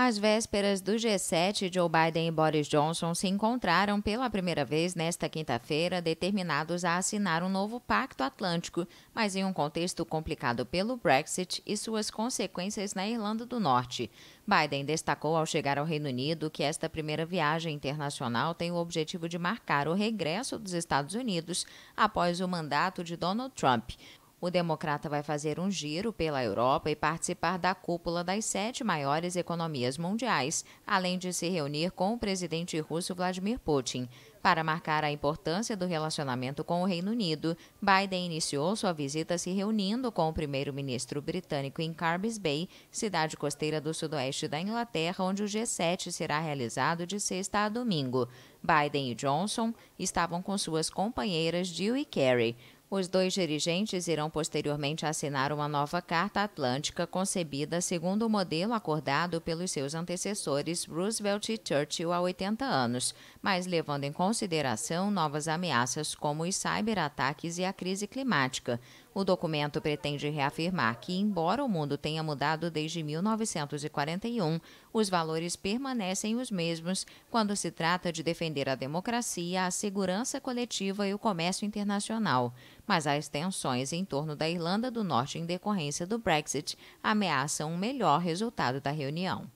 Às vésperas do G7, Joe Biden e Boris Johnson se encontraram pela primeira vez nesta quinta-feira, determinados a assinar um novo Pacto Atlântico, mas em um contexto complicado pelo Brexit e suas consequências na Irlanda do Norte. Biden destacou ao chegar ao Reino Unido que esta primeira viagem internacional tem o objetivo de marcar o regresso dos Estados Unidos após o mandato de Donald Trump. O democrata vai fazer um giro pela Europa e participar da cúpula das sete maiores economias mundiais, além de se reunir com o presidente russo Vladimir Putin. Para marcar a importância do relacionamento com o Reino Unido, Biden iniciou sua visita se reunindo com o primeiro-ministro britânico em Carbis Bay, cidade costeira do sudoeste da Inglaterra, onde o G7 será realizado de sexta a domingo. Biden e Johnson estavam com suas companheiras Jill e Kerry. Os dois dirigentes irão posteriormente assinar uma nova Carta Atlântica concebida segundo o modelo acordado pelos seus antecessores Roosevelt e Churchill há 80 anos, mas levando em consideração novas ameaças como os cyberataques e a crise climática. O documento pretende reafirmar que, embora o mundo tenha mudado desde 1941, os valores permanecem os mesmos quando se trata de defender a democracia, a segurança coletiva e o comércio internacional mas as tensões em torno da Irlanda do Norte em decorrência do Brexit ameaçam um melhor resultado da reunião.